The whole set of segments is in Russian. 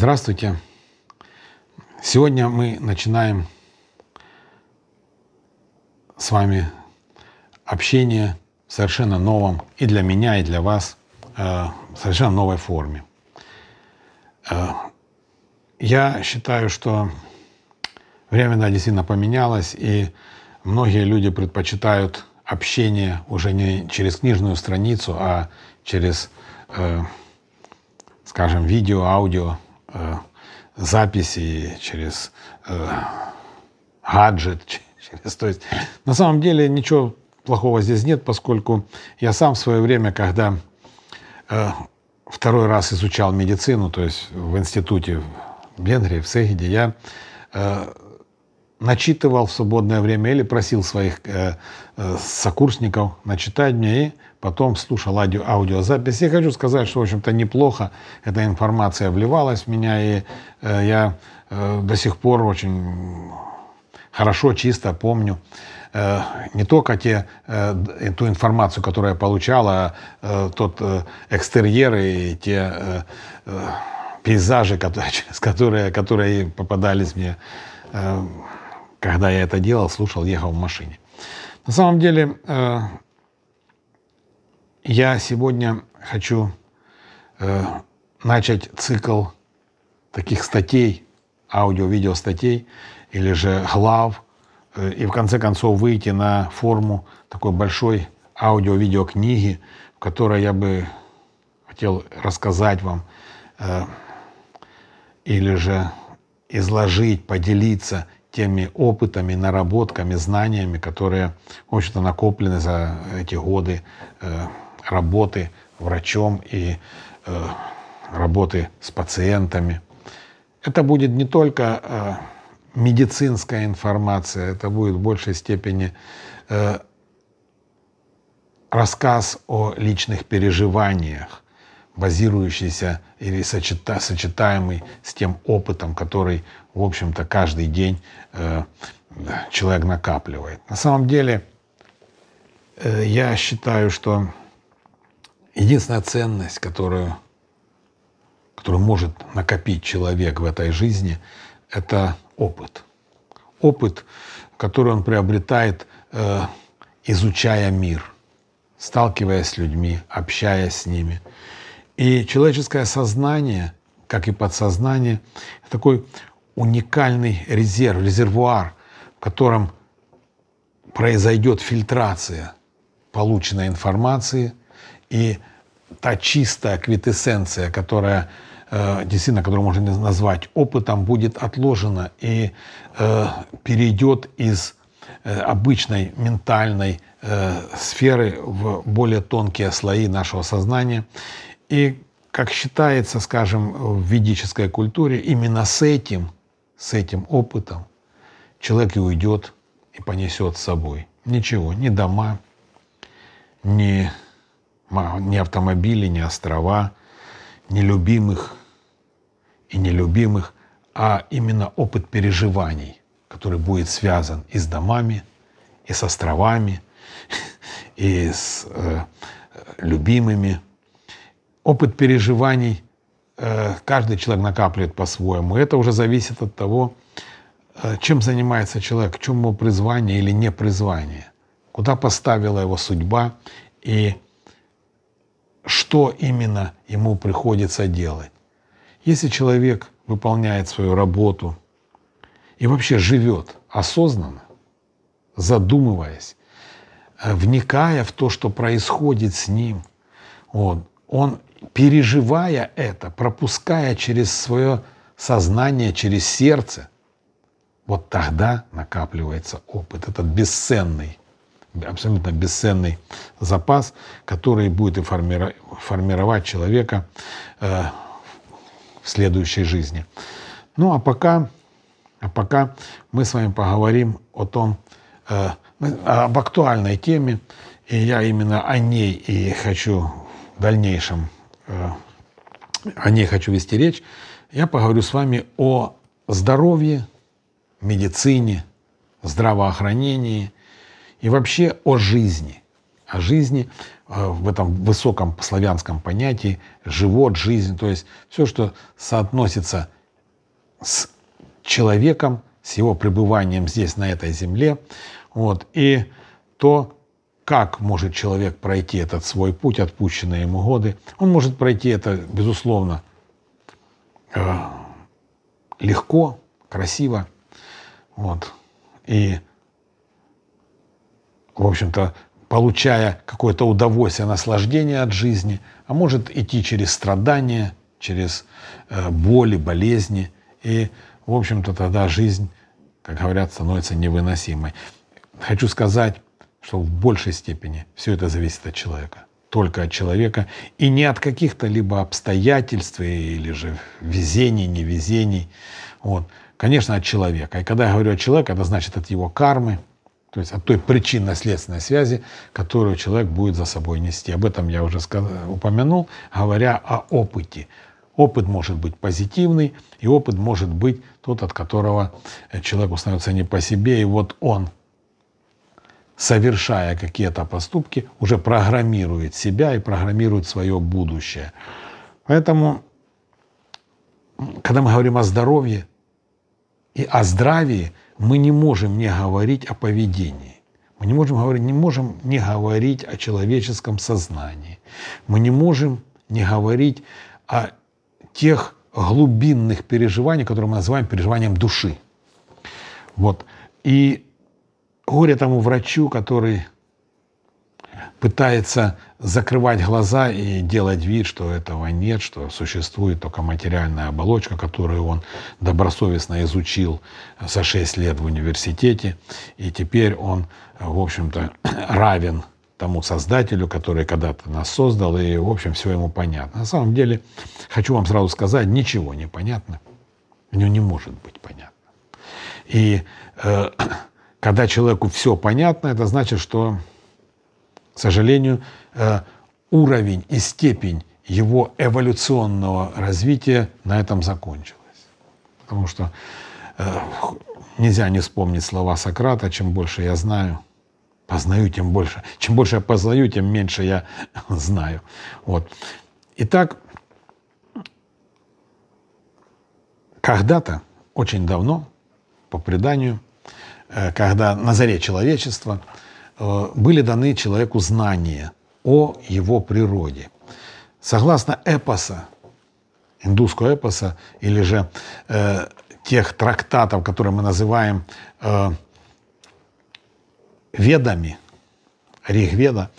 Здравствуйте! Сегодня мы начинаем с вами общение в совершенно новом и для меня, и для вас э, совершенно новой форме. Э, я считаю, что время да, действительно поменялось, и многие люди предпочитают общение уже не через книжную страницу, а через, э, скажем, видео, аудио э, записи, через э, гаджет, через, то есть на самом деле ничего плохого здесь нет, поскольку я сам в свое время, когда э, второй раз изучал медицину, то есть в институте в Венгрии, в Сегиде, я э, начитывал в свободное время или просил своих э, э, сокурсников начитать мне и потом слушал аудио, аудиозапись. Я хочу сказать, что, в общем-то, неплохо эта информация вливалась в меня, и э, я э, до сих пор очень хорошо, чисто помню э, не только те, э, ту информацию, которую я получал, а э, тот э, экстерьер и те э, э, пейзажи, которые, которые, которые попадались мне э, когда я это делал, слушал, ехал в машине. На самом деле, э, я сегодня хочу э, начать цикл таких статей, аудио-видео статей или же глав, э, и в конце концов выйти на форму такой большой аудио-видео книги, в которой я бы хотел рассказать вам э, или же изложить, поделиться теми опытами, наработками, знаниями, которые, в общем-то, накоплены за эти годы э, работы врачом и э, работы с пациентами. Это будет не только э, медицинская информация, это будет в большей степени рассказ о личных переживаниях, базирующийся или сочета, сочетаемый с тем опытом, который, в общем-то, каждый день э, человек накапливает. На самом деле, э, я считаю, что единственная ценность, которую, которую может накопить человек в этой жизни, это опыт. Опыт, который он приобретает, э, изучая мир, сталкиваясь с людьми, общаясь с ними – и человеческое сознание, как и подсознание, такой уникальный резерв, резервуар, в котором произойдет фильтрация полученной информации и та чистая квитэссенция, которая э, действительно, которую можно назвать опытом, будет отложена и э, перейдет из э, обычной ментальной э, сферы в более тонкие слои нашего сознания. И, как считается, скажем, в ведической культуре, именно с этим, с этим опытом человек и уйдет, и понесет с собой. Ничего, ни дома, ни, ни автомобили, ни острова, ни любимых и нелюбимых, а именно опыт переживаний, который будет связан и с домами, и с островами, и с э, любимыми, опыт переживаний э, каждый человек накапливает по-своему. Это уже зависит от того, э, чем занимается человек, в чем призвание или не призвание, куда поставила его судьба и что именно ему приходится делать. Если человек выполняет свою работу и вообще живет осознанно, задумываясь, э, вникая в то, что происходит с ним, вот, он переживая это, пропуская через свое сознание, через сердце, вот тогда накапливается опыт, этот бесценный, абсолютно бесценный запас, который будет и формировать, человека э, в следующей жизни. Ну а пока, а пока мы с вами поговорим о том, э, об актуальной теме, и я именно о ней и хочу в дальнейшем Э, о ней хочу вести речь, я поговорю с вами о здоровье, медицине, здравоохранении и вообще о жизни. О жизни э, в этом высоком славянском понятии живот, жизнь, то есть все, что соотносится с человеком, с его пребыванием здесь, на этой земле. Вот. И то, как может человек пройти этот свой путь, отпущенные ему годы. Он может пройти это, безусловно, э, легко, красиво. Вот. И, в общем-то, получая какое-то удовольствие, наслаждение от жизни, а может идти через страдания, через э, боли, болезни. И, в общем-то, тогда жизнь, как говорят, становится невыносимой. Хочу сказать, что в большей степени все это зависит от человека. Только от человека и не от каких-то либо обстоятельств или же везений, невезений. Вот. Конечно, от человека. И когда я говорю о человеке, это значит от его кармы, то есть от той причинно-следственной связи, которую человек будет за собой нести. Об этом я уже сказал, упомянул, говоря о опыте. Опыт может быть позитивный, и опыт может быть тот, от которого человек становится не по себе, и вот он совершая какие-то поступки, уже программирует себя и программирует свое будущее. Поэтому, когда мы говорим о здоровье и о здравии, мы не можем не говорить о поведении. Мы не можем говорить, не можем не говорить о человеческом сознании. Мы не можем не говорить о тех глубинных переживаниях, которые мы называем переживанием души. Вот. И горе тому врачу, который пытается закрывать глаза и делать вид, что этого нет, что существует только материальная оболочка, которую он добросовестно изучил за 6 лет в университете, и теперь он, в общем-то, равен тому создателю, который когда-то нас создал, и, в общем, все ему понятно. На самом деле, хочу вам сразу сказать, ничего не понятно, у него не может быть понятно. И э, Когда человеку все понятно, это значит, что, к сожалению, э, уровень и степень его эволюционного развития на этом закончилась. Потому что э, нельзя не вспомнить слова Сократа, чем больше я знаю, познаю, тем больше. Чем больше я познаю, тем меньше я знаю. Вот. Итак, когда-то, очень давно, по преданию, Э, когда на заре человечества э, были даны человеку знания о его природе. Согласно эпоса, индусского эпоса, или же э, тех трактатов, которые мы называем э, ведами, Ригведа,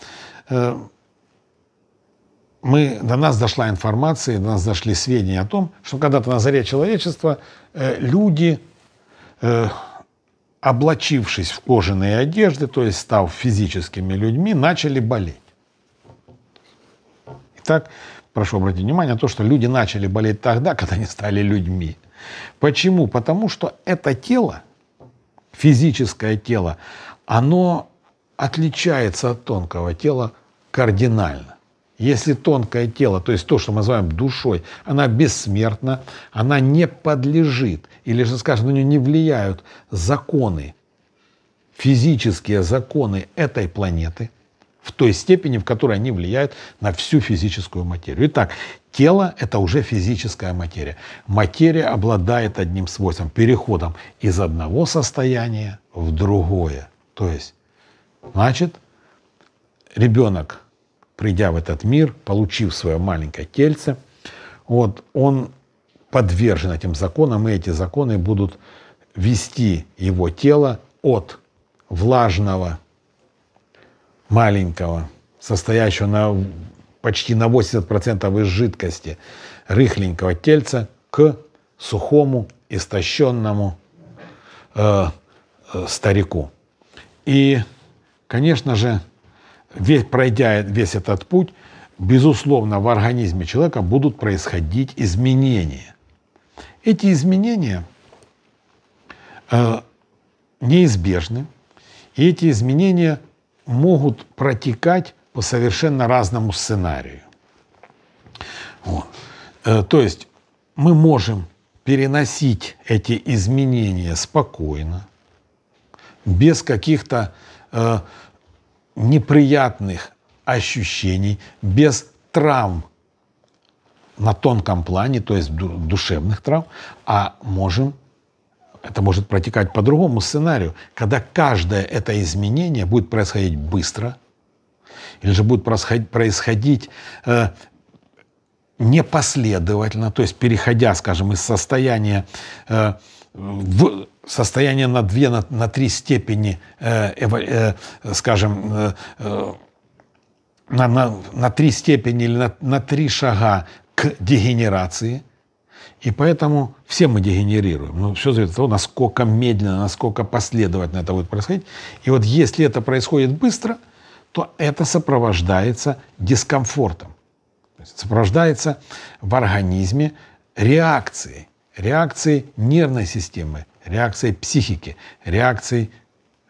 э, мы, до нас дошла информация, до нас дошли сведения о том, что когда-то на заре человечества э, люди э, облачившись в кожаные одежды, то есть став физическими людьми, начали болеть. Итак, прошу обратить внимание на то, что люди начали болеть тогда, когда они стали людьми. Почему? Потому что это тело, физическое тело, оно отличается от тонкого тела кардинально. Если тонкое тело, то есть то, что мы называем душой, она бессмертна, она не подлежит, или же, скажем, на нее не влияют законы, физические законы этой планеты, в той степени, в которой они влияют на всю физическую материю. Итак, тело – это уже физическая материя. Материя обладает одним свойством – переходом из одного состояния в другое. То есть, значит, ребенок придя в этот мир, получив свое маленькое тельце, вот, он подвержен этим законам, и эти законы будут вести его тело от влажного, маленького, состоящего на, почти на 80% из жидкости, рыхленького тельца к сухому, истощенному э, э, старику. И, конечно же, весь, пройдя весь этот путь, безусловно, в организме человека будут происходить изменения. Эти изменения э, неизбежны, и эти изменения могут протекать по совершенно разному сценарию. Вот. Э, то есть мы можем переносить эти изменения спокойно, без каких-то э, неприятных ощущений, без травм на тонком плане, то есть душевных травм, а можем это может протекать по другому сценарию, когда каждое это изменение будет происходить быстро, или же будет происходить, э, непоследовательно, то есть переходя, скажем, из состояния э, в состояние на две, на, на три степени, э, э, э, скажем, э, э, на, на, на три степени или на, на три шага к дегенерации. И поэтому все мы дегенерируем. Но ну, все зависит от того, насколько медленно, насколько последовательно это будет происходить. И вот если это происходит быстро, то это сопровождается дискомфортом. Сопровождается в организме реакцией реакцией нервной системы реакцией психики, реакцией,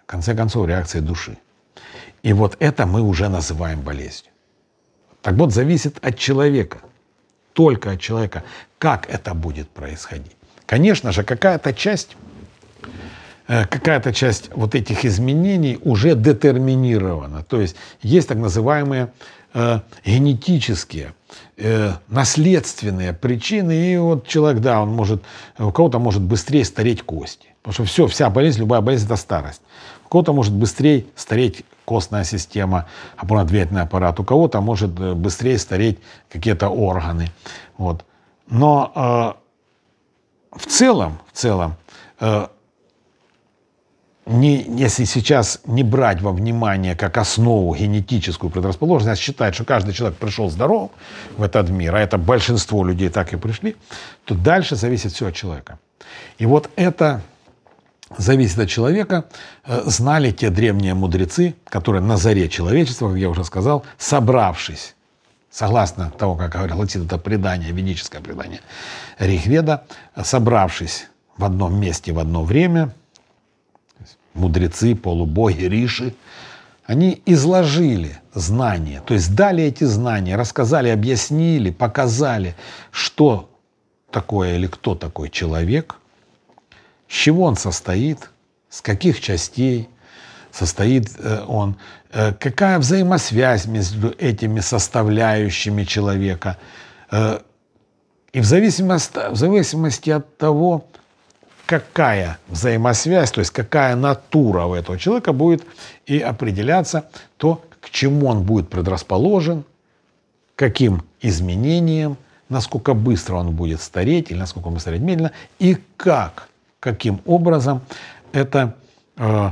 в конце концов, реакцией души. И вот это мы уже называем болезнью. Так вот, зависит от человека, только от человека, как это будет происходить. Конечно же, какая-то часть, э, какая-то часть вот этих изменений уже детерминирована. То есть есть так называемые Э, генетические, э, наследственные причины. И вот человек, да, он может, у кого-то может быстрее стареть кости. Потому что все, вся болезнь, любая болезнь – это старость. У кого-то может быстрее стареть костная система, опорно-двигательный аппарат. У кого-то может э, быстрее стареть какие-то органы. Вот. Но э, в целом, в целом э, не, если сейчас не брать во внимание как основу генетическую предрасположенность, а считать, что каждый человек пришел здоров в этот мир, а это большинство людей так и пришли, то дальше зависит все от человека. И вот это зависит от человека, э, знали те древние мудрецы, которые на заре человечества, как я уже сказал, собравшись, согласно того, как говорил Латин, это предание, ведическое предание Рихведа, собравшись в одном месте в одно время – мудрецы, полубоги, риши, они изложили знания, то есть дали эти знания, рассказали, объяснили, показали, что такое или кто такой человек, с чего он состоит, с каких частей состоит э, он, э, какая взаимосвязь между этими составляющими человека. Э, и в зависимости, в зависимости от того, какая взаимосвязь, то есть какая натура у этого человека будет, и определяться то, к чему он будет предрасположен, каким изменениям, насколько быстро он будет стареть или насколько он будет стареть медленно, и как, каким образом это, э,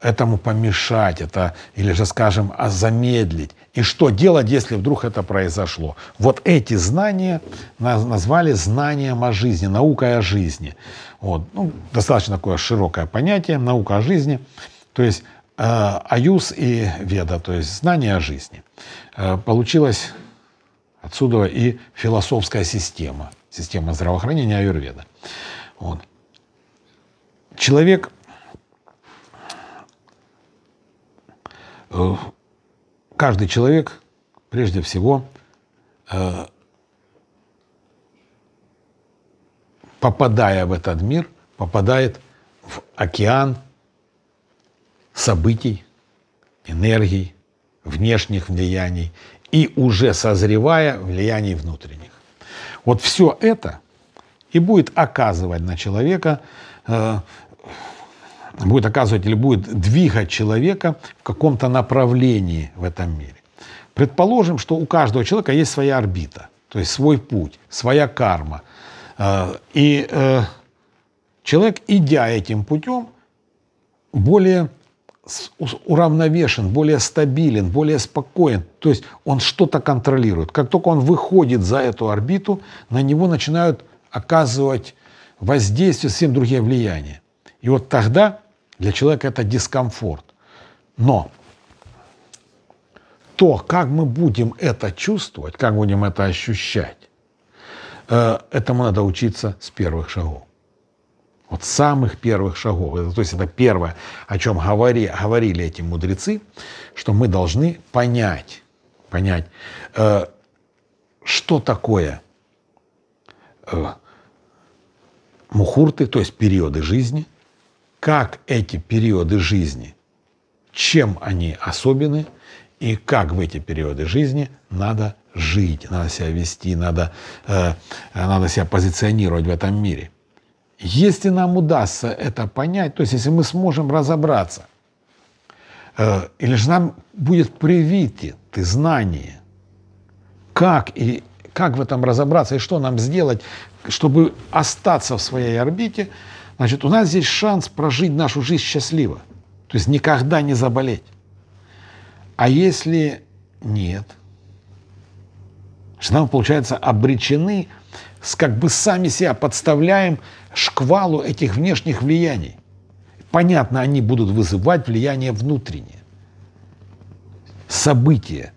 этому помешать, это, или же, скажем, а замедлить, и что делать, если вдруг это произошло. Вот эти знания назвали знанием о жизни, наукой о жизни. Вот. Ну, достаточно такое широкое понятие, наука о жизни. То есть э, аюс и веда, то есть знание о жизни. Э, получилась отсюда и философская система, система здравоохранения аюрведа. Вот. Человек э, каждый человек, прежде всего, э, попадая в этот мир, попадает в океан событий, энергий, внешних влияний и уже созревая влияний внутренних. Вот все это и будет оказывать на человека э, будет оказывать или будет двигать человека в каком-то направлении в этом мире. Предположим, что у каждого человека есть своя орбита, то есть свой путь, своя карма. Э, и э, человек, идя этим путем, более уравновешен, более стабилен, более спокоен. То есть он что-то контролирует. Как только он выходит за эту орбиту, на него начинают оказывать воздействие, совсем другие влияния. И вот тогда для человека это дискомфорт. Но то, как мы будем это чувствовать, как будем это ощущать, э, этому надо учиться с первых шагов. Вот самых первых шагов. то есть это первое, о чем говори, говорили эти мудрецы, что мы должны понять, понять, э, что такое э, мухурты, то есть периоды жизни – как эти периоды жизни, чем они особенны и как в эти периоды жизни надо жить, надо себя вести, надо, э, э, надо себя позиционировать в этом мире. Если нам удастся это понять, то есть если мы сможем разобраться, э, или же нам будет привиты ты знание, как и как в этом разобраться и что нам сделать, чтобы остаться в своей орбите – Значит, у нас здесь шанс прожить нашу жизнь счастливо, то есть никогда не заболеть. А если нет, что мы, получается, обречены, с, как бы сами себя подставляем шквалу этих внешних влияний. Понятно, они будут вызывать влияние внутреннее, события.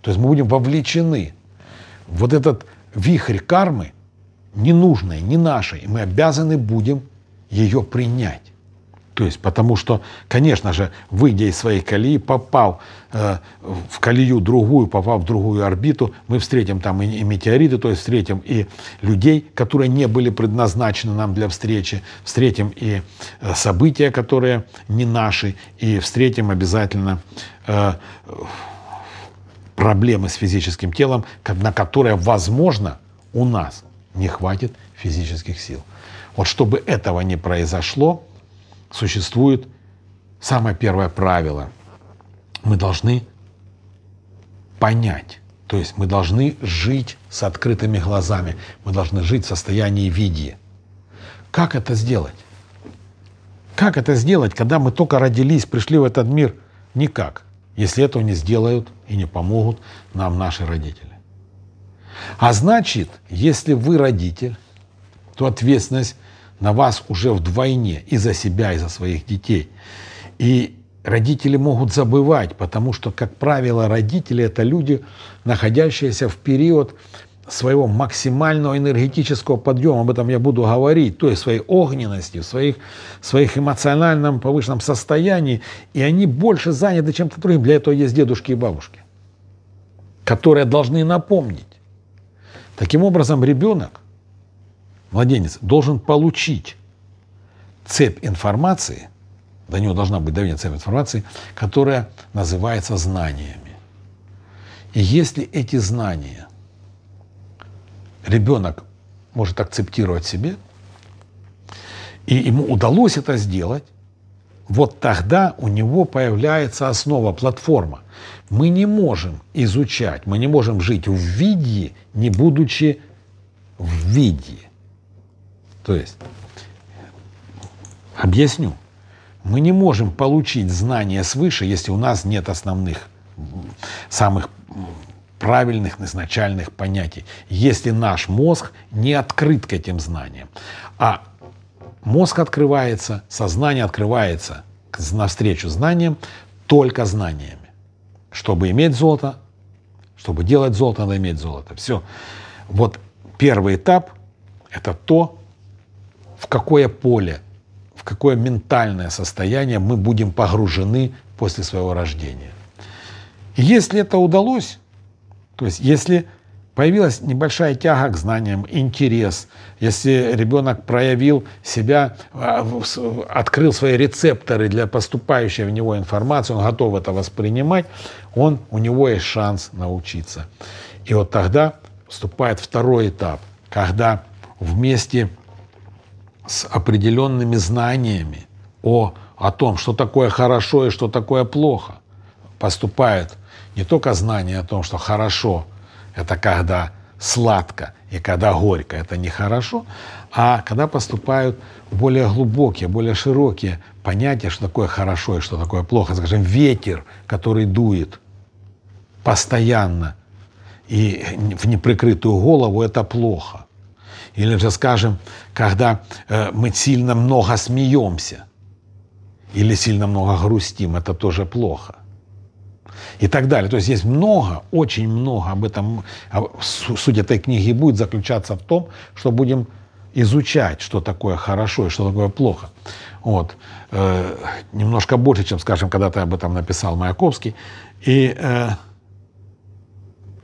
То есть мы будем вовлечены. Вот этот вихрь кармы, ненужной, не нашей, и мы обязаны будем ее принять. То есть, потому что, конечно же, выйдя из своей колеи, попал э, в колею другую, попал в другую орбиту, мы встретим там и, и метеориты, то есть встретим и людей, которые не были предназначены нам для встречи, встретим и э, события, которые не наши, и встретим обязательно э, проблемы с физическим телом, на которые, возможно, у нас не хватит физических сил. Вот чтобы этого не произошло, существует самое первое правило. Мы должны понять, то есть мы должны жить с открытыми глазами, мы должны жить в состоянии видия. Как это сделать? Как это сделать, когда мы только родились, пришли в этот мир? Никак, если этого не сделают и не помогут нам наши родители. А значит, если вы родитель, то ответственность на вас уже вдвойне и за себя, и за своих детей. И родители могут забывать, потому что, как правило, родители – это люди, находящиеся в период своего максимального энергетического подъема, об этом я буду говорить, то есть своей огненности, в своих, своих эмоциональном повышенном состоянии, и они больше заняты чем-то другим. Для этого есть дедушки и бабушки, которые должны напомнить. Таким образом, ребенок – младенец должен получить цепь информации, до него должна быть доведена цепь информации, которая называется знаниями. И если эти знания ребенок может акцептировать себе, и ему удалось это сделать, вот тогда у него появляется основа, платформа. Мы не можем изучать, мы не можем жить в виде, не будучи в виде. То есть, объясню, мы не можем получить знания свыше, если у нас нет основных, самых правильных изначальных понятий, если наш мозг не открыт к этим знаниям. А мозг открывается, сознание открывается навстречу знаниям только знаниями. Чтобы иметь золото, чтобы делать золото, надо иметь золото. Все. Вот первый этап – это то, в какое поле, в какое ментальное состояние мы будем погружены после своего рождения. И если это удалось, то есть если появилась небольшая тяга к знаниям, интерес, если ребенок проявил себя, а, открыл свои рецепторы для поступающей в него информации, он готов это воспринимать, он, у него есть шанс научиться. И вот тогда вступает второй этап, когда вместе с определенными знаниями о, о том, что такое хорошо и что такое плохо. Поступает не только знание о том, что хорошо – это когда сладко и когда горько – это нехорошо, а когда поступают более глубокие, более широкие понятия, что такое хорошо и что такое плохо. Скажем, ветер, который дует постоянно и в неприкрытую голову – это плохо. Или же, скажем, когда э, мы сильно много смеемся или сильно много грустим, это тоже плохо. И так далее. То есть есть много, очень много об этом, суть этой книги будет заключаться в том, что будем изучать, что такое хорошо и что такое плохо. Вот. Э, немножко больше, чем, скажем, когда-то об этом написал Маяковский. И э,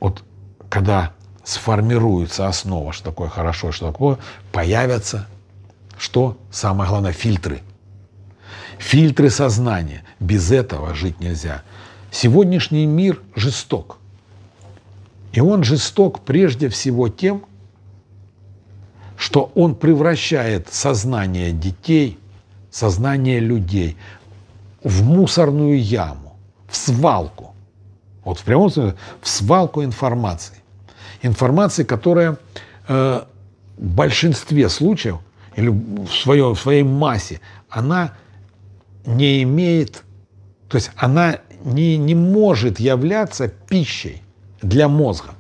вот когда сформируется основа, что такое хорошо, что такое, появятся, что самое главное, фильтры. Фильтры сознания. Без этого жить нельзя. Сегодняшний мир жесток. И он жесток прежде всего тем, что он превращает сознание детей, сознание людей в мусорную яму, в свалку. Вот в прямом смысле, в свалку информации информации, которая э, в большинстве случаев или в, свое, в своей массе, она не имеет, то есть она не, не может являться пищей для мозга.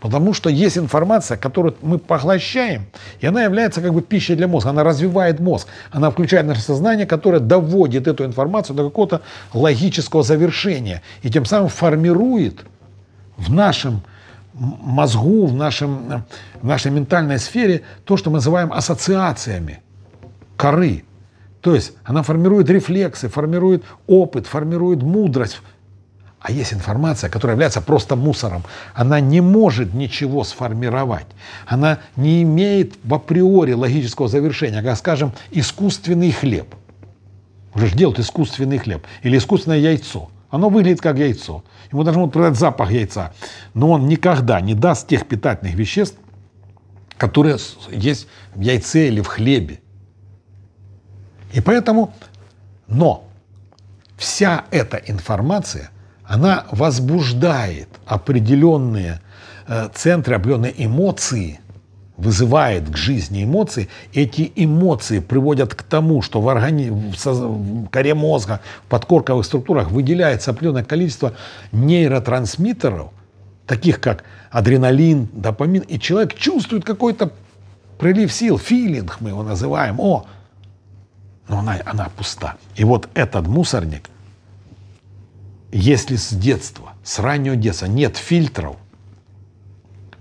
Потому что есть информация, которую мы поглощаем, и она является как бы пищей для мозга, она развивает мозг, она включает наше сознание, которое доводит эту информацию до какого-то логического завершения, и тем самым формирует в нашем мозгу, в, нашем, в нашей ментальной сфере то, что мы называем ассоциациями коры. То есть она формирует рефлексы, формирует опыт, формирует мудрость. А есть информация, которая является просто мусором. Она не может ничего сформировать. Она не имеет в априори логического завершения, как, скажем, искусственный хлеб. Уже делают искусственный хлеб или искусственное яйцо. Оно выглядит как яйцо. Ему даже могут продать запах яйца. Но он никогда не даст тех питательных веществ, которые есть в яйце или в хлебе. И поэтому, но вся эта информация, она возбуждает определенные э, центры, определенные эмоции – вызывает к жизни эмоции, эти эмоции приводят к тому, что в, органи... в, соз... в коре мозга, в подкорковых структурах выделяется определенное количество нейротрансмиттеров, таких как адреналин, допамин, и человек чувствует какой-то прилив сил, филинг мы его называем, о, но она, она пуста. И вот этот мусорник, если с детства, с раннего детства нет фильтров –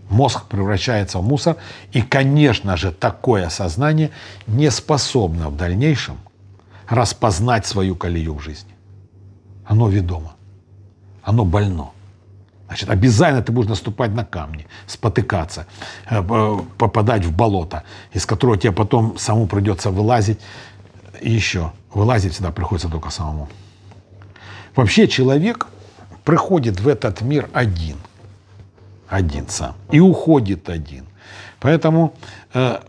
Мозг превращается в мусор, и, конечно же, такое сознание не способно в дальнейшем распознать свою колею в жизни. Оно ведомо, оно больно. Значит, обязательно ты будешь наступать на камни, спотыкаться, э, э, попадать в болото, из которого тебе потом саму придется вылазить. И еще, вылазить всегда приходится только самому. Вообще человек приходит в этот мир один один сам. И уходит один. Поэтому э,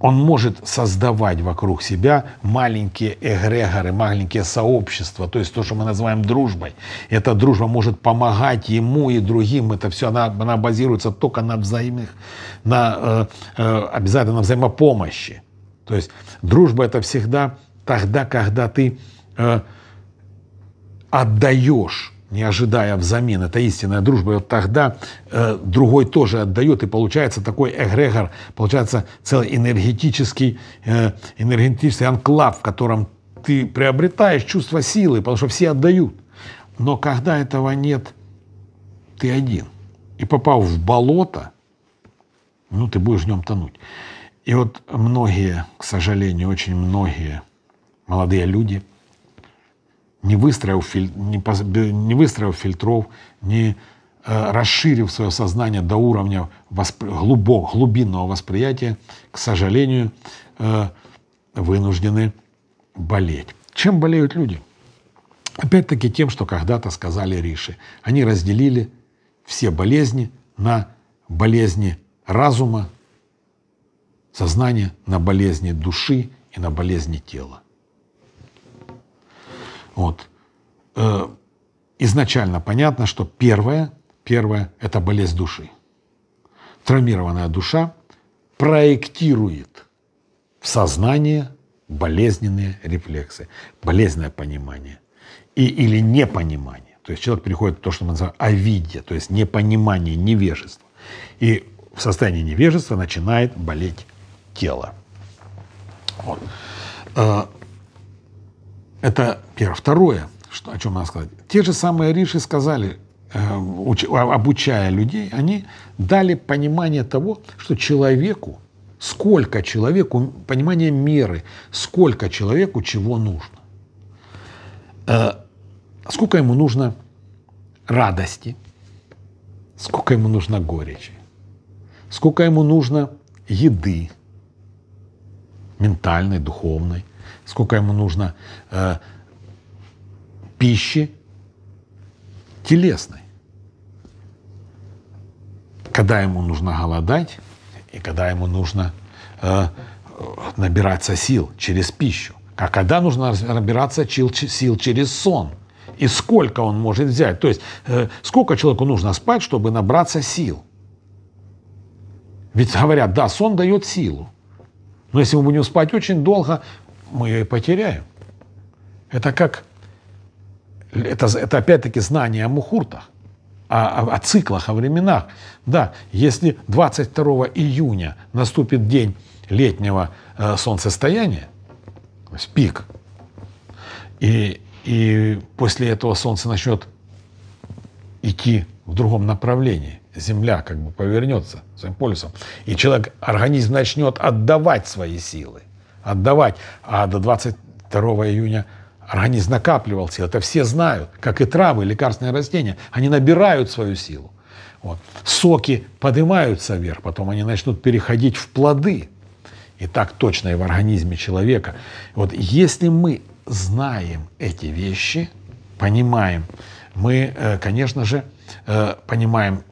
он может создавать вокруг себя маленькие эгрегоры, маленькие сообщества, то есть то, что мы называем дружбой. Эта дружба может помогать ему и другим. Это все, она, она базируется только на взаимных, на, э, э, обязательно на взаимопомощи. То есть дружба это всегда тогда, когда ты э, отдаешь не ожидая взамен. Это истинная дружба. И вот тогда э, другой тоже отдает, и получается такой эгрегор, получается целый энергетический, э, энергетический анклав, в котором ты приобретаешь чувство силы, потому что все отдают. Но когда этого нет, ты один. И попав в болото, ну, ты будешь в нем тонуть. И вот многие, к сожалению, очень многие молодые люди – не выстроил, не, не выстроил фильтров, не э, расширив свое сознание до уровня воспри... глубок, глубинного восприятия, к сожалению, э, вынуждены болеть. Чем болеют люди? Опять-таки тем, что когда-то сказали Риши. Они разделили все болезни на болезни разума, сознания, на болезни души и на болезни тела. Вот. Э, изначально понятно, что первое, первое – это болезнь души. Травмированная душа проектирует в сознание болезненные рефлексы, болезненное понимание и, или непонимание. То есть человек переходит в то, что мы называем овидье, то есть непонимание, невежество. И в состоянии невежества начинает болеть тело. Вот. Э, это первое. Второе, что, о чем надо сказать. Те же самые риши сказали, э, обучая людей, они дали понимание того, что человеку, сколько человеку, понимание меры, сколько человеку чего нужно. Э, сколько ему нужно радости, сколько ему нужно горечи, сколько ему нужно еды, ментальной, духовной, сколько ему нужно э, пищи телесной. Когда ему нужно голодать и когда ему нужно э, набираться сил через пищу. А когда нужно набираться сил через сон. И сколько он может взять. То есть э, сколько человеку нужно спать, чтобы набраться сил. Ведь говорят, да, сон дает силу. Но если мы будем спать очень долго, мы ее и потеряем. Это как, это, это опять-таки знание о мухуртах, о, о, о циклах, о временах. Да, если 22 июня наступит день летнего э, солнцестояния, то есть пик, и, и после этого солнце начнет идти в другом направлении. Земля как бы повернется своим полюсом. И человек, организм начнет отдавать свои силы отдавать. А до 22 июня организм накапливал силы. Это все знают, как и травы, лекарственные растения. Они набирают свою силу. Вот. Соки поднимаются вверх, потом они начнут переходить в плоды. И так точно и в организме человека. Вот если мы знаем эти вещи, понимаем, мы, э, конечно же, э, понимаем,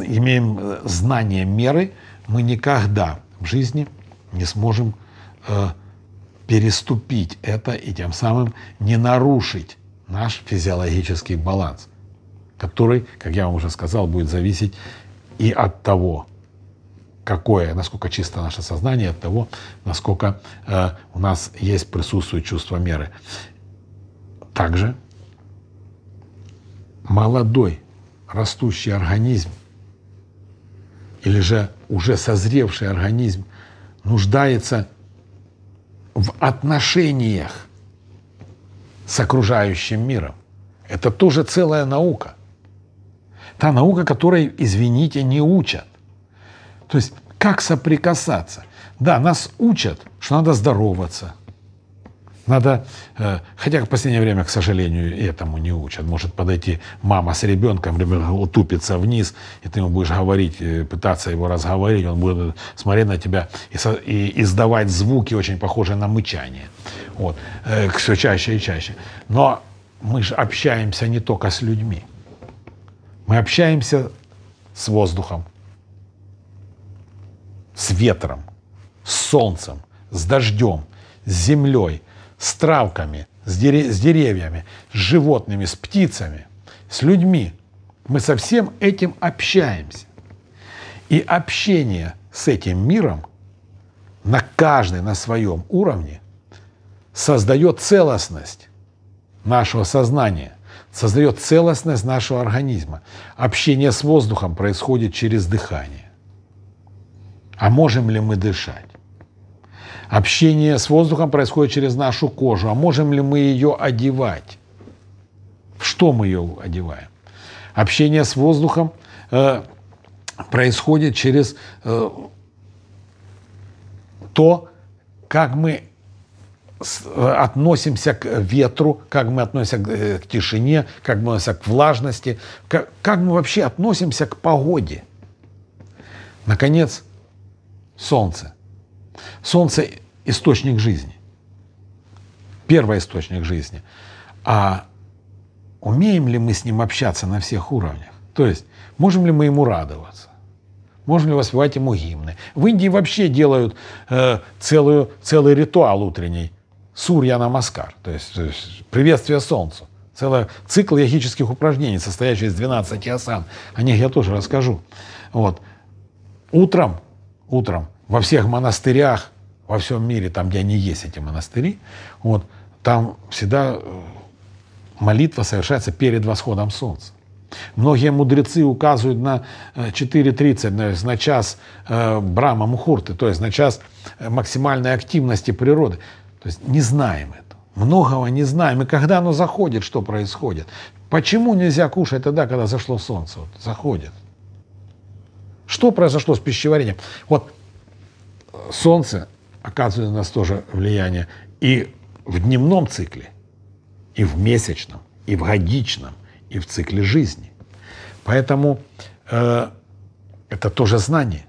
имеем э, знание меры, мы никогда в жизни – не сможем э, переступить это и тем самым не нарушить наш физиологический баланс, который, как я вам уже сказал, будет зависеть и от того, какое, насколько чисто наше сознание, от того, насколько э, у нас есть присутствует чувство меры. Также молодой растущий организм или же уже созревший организм – нуждается в отношениях с окружающим миром. Это тоже целая наука. Та наука, которой, извините, не учат. То есть как соприкасаться? Да, нас учат, что надо здороваться – надо, э, хотя в последнее время, к сожалению, этому не учат. Может подойти мама с ребенком, ребенок утупится вниз, и ты ему будешь говорить, э, пытаться его разговорить, он будет смотреть на тебя и, и издавать звуки, очень похожие на мычание. Вот. Э, Все чаще и чаще. Но мы же общаемся не только с людьми. Мы общаемся с воздухом, с ветром, с солнцем, с дождем, с землей – с травками, с, дерев- с деревьями, с животными, с птицами, с людьми. Мы со всем этим общаемся. И общение с этим миром на каждой на своем уровне создает целостность нашего сознания, создает целостность нашего организма. Общение с воздухом происходит через дыхание. А можем ли мы дышать? Общение с воздухом происходит через нашу кожу. А можем ли мы ее одевать? В что мы ее одеваем? Общение с воздухом э, происходит через э, то, как мы э, относимся к ветру, как мы относимся к, э, к тишине, как мы относимся к влажности, как, как мы вообще относимся к погоде. Наконец, солнце. Солнце – источник жизни, первый источник жизни. А умеем ли мы с ним общаться на всех уровнях? То есть можем ли мы ему радоваться? Можем ли воспевать ему гимны? В Индии вообще делают э, целую, целый ритуал утренний Сурья Намаскар, то есть, то есть приветствие солнцу. Целый цикл йогических упражнений, состоящий из 12 асан. О них я тоже расскажу. Вот. Утром, утром во всех монастырях во всем мире, там, где они есть, эти монастыри, вот, там всегда э, молитва совершается перед восходом солнца. Многие мудрецы указывают на 4.30, э, э, на час Брама Мухурты, то есть на час максимальной активности природы. То есть не знаем это. Многого не знаем. И когда оно заходит, что происходит? Почему нельзя кушать тогда, когда зашло солнце? Вот, заходит. Что произошло с пищеварением? Вот Солнце оказывает на нас тоже влияние и в дневном цикле, и в месячном, и в годичном, и в цикле жизни. Поэтому э, это тоже знание.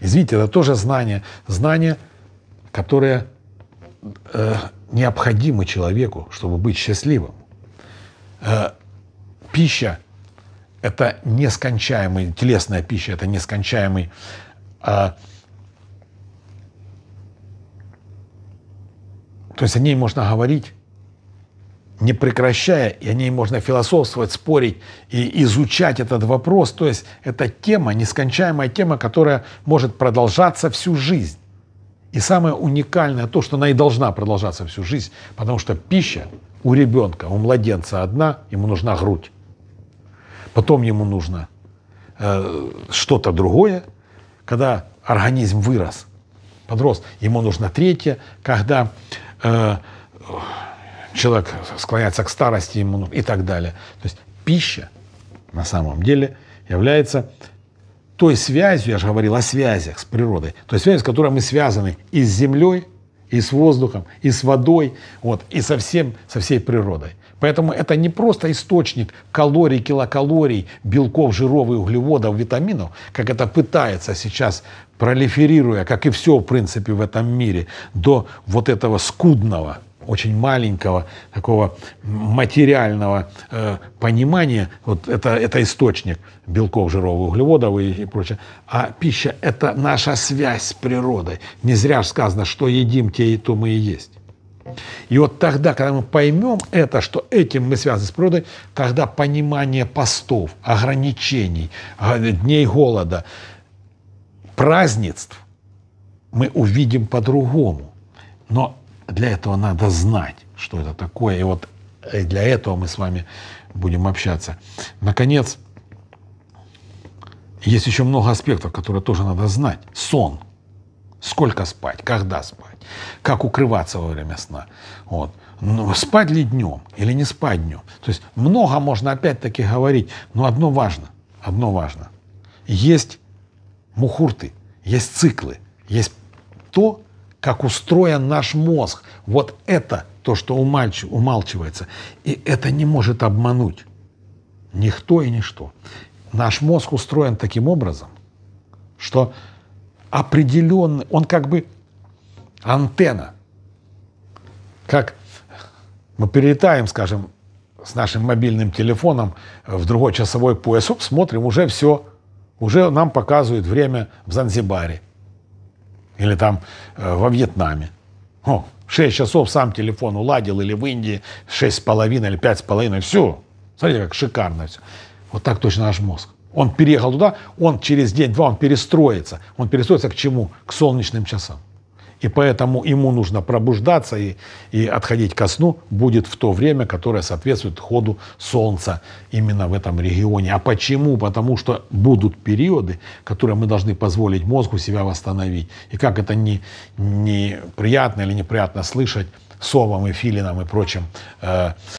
Извините, это тоже знание. Знание, которое э, необходимо человеку, чтобы быть счастливым. Э, пища – это нескончаемый, телесная пища – это нескончаемый э, То есть о ней можно говорить, не прекращая, и о ней можно философствовать, спорить и изучать этот вопрос. То есть это тема, нескончаемая тема, которая может продолжаться всю жизнь. И самое уникальное то, что она и должна продолжаться всю жизнь, потому что пища у ребенка, у младенца одна, ему нужна грудь. Потом ему нужно э, что-то другое, когда организм вырос, подрос, ему нужно третье, когда Э, человек склоняется к старости ему ну, и так далее. То есть пища на самом деле является той связью, я же говорил о связях с природой, той связью, с которой мы связаны и с землей, и с воздухом, и с водой, вот, и со, всем, со всей природой. Поэтому это не просто источник калорий, килокалорий, белков, жиров и углеводов, витаминов, как это пытается сейчас пролиферируя, как и все, в принципе, в этом мире, до вот этого скудного, очень маленького такого материального э, понимания, вот это, это источник белков, жиров, углеводов и, и прочее. А пища – это наша связь с природой. Не зря же сказано, что едим, те и то мы и есть. И вот тогда, когда мы поймем это, что этим мы связаны с природой, тогда понимание постов, ограничений, а, дней голода – празднеств мы увидим по-другому. Но для этого надо знать, что это такое. И вот э, для этого мы с вами будем общаться. Наконец, есть еще много аспектов, которые тоже надо знать. Сон. Сколько спать, когда спать, как укрываться во время сна. Вот. Но ну, спать ли днем или не спать днем. То есть много можно опять-таки говорить, но одно важно. Одно важно. Есть мухурты, есть циклы, есть то, как устроен наш мозг. Вот это то, что умалч... умалчивается. И это не может обмануть никто и ничто. Наш мозг устроен таким образом, что определенный, он как бы антенна, как мы перелетаем, скажем, с нашим мобильным телефоном в другой часовой пояс, смотрим, уже все уже нам показывают время в Занзибаре или там э, во Вьетнаме. О, 6 часов сам телефон уладил, или в Индии 6,5 или 5,5, все. Смотрите, как шикарно все. Вот так точно наш мозг. Он переехал туда, он через день-два, он перестроится. Он перестроится к чему? К солнечным часам. И поэтому ему нужно пробуждаться и, и отходить ко сну будет в то время, которое соответствует ходу Солнца именно в этом регионе. А почему? Потому что будут периоды, которые мы должны позволить мозгу себя восстановить. И как это не, не приятно или неприятно слышать совам и филинам и прочим э,